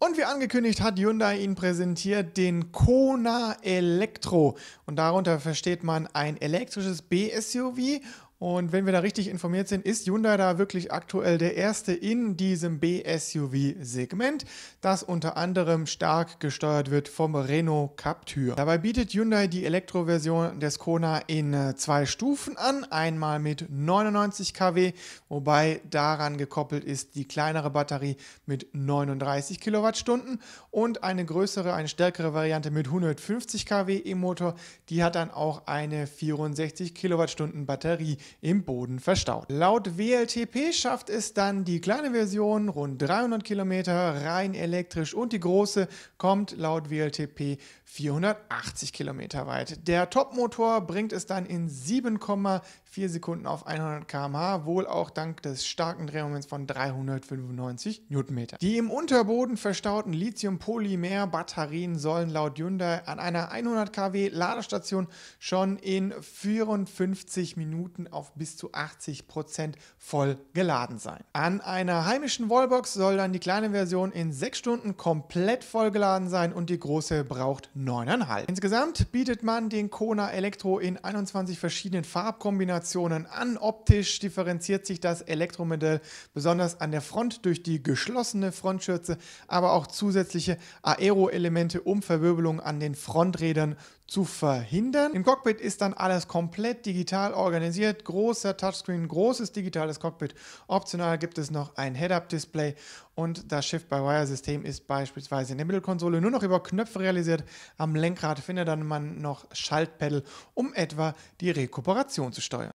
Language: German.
Und wie angekündigt hat Hyundai ihn präsentiert den Kona Elektro. Und darunter versteht man ein elektrisches B-SUV und wenn wir da richtig informiert sind, ist Hyundai da wirklich aktuell der erste in diesem B-SUV-Segment, das unter anderem stark gesteuert wird vom Renault Captur. Dabei bietet Hyundai die Elektroversion des Kona in äh, zwei Stufen an, einmal mit 99 kW, wobei daran gekoppelt ist die kleinere Batterie mit 39 Kilowattstunden und eine größere, eine stärkere Variante mit 150 kW im Motor, die hat dann auch eine 64 Kilowattstunden Batterie im Boden verstaut. Laut WLTP schafft es dann die kleine Version rund 300 Kilometer rein elektrisch und die große kommt laut WLTP 480 Kilometer weit. Der Topmotor bringt es dann in 7,4 Sekunden auf 100 km/h, wohl auch dank des starken Drehmoments von 395 Newtonmeter. Die im Unterboden verstauten Lithium-Polymer-Batterien sollen laut Hyundai an einer 100 kW Ladestation schon in 54 Minuten auf auf bis zu 80% Prozent voll geladen sein. An einer heimischen Wallbox soll dann die kleine Version in 6 Stunden komplett voll geladen sein und die große braucht 9,5. Insgesamt bietet man den Kona Elektro in 21 verschiedenen Farbkombinationen an. Optisch differenziert sich das Elektromodell besonders an der Front durch die geschlossene Frontschürze, aber auch zusätzliche Aero-Elemente, um Verwirbelung an den Fronträdern zu verhindern. Im Cockpit ist dann alles komplett digital organisiert, großer Touchscreen, großes digitales Cockpit. Optional gibt es noch ein Head-Up-Display und das Shift-by-Wire-System ist beispielsweise in der Mittelkonsole nur noch über Knöpfe realisiert. Am Lenkrad findet dann man noch Schaltpedal, um etwa die Rekuperation zu steuern.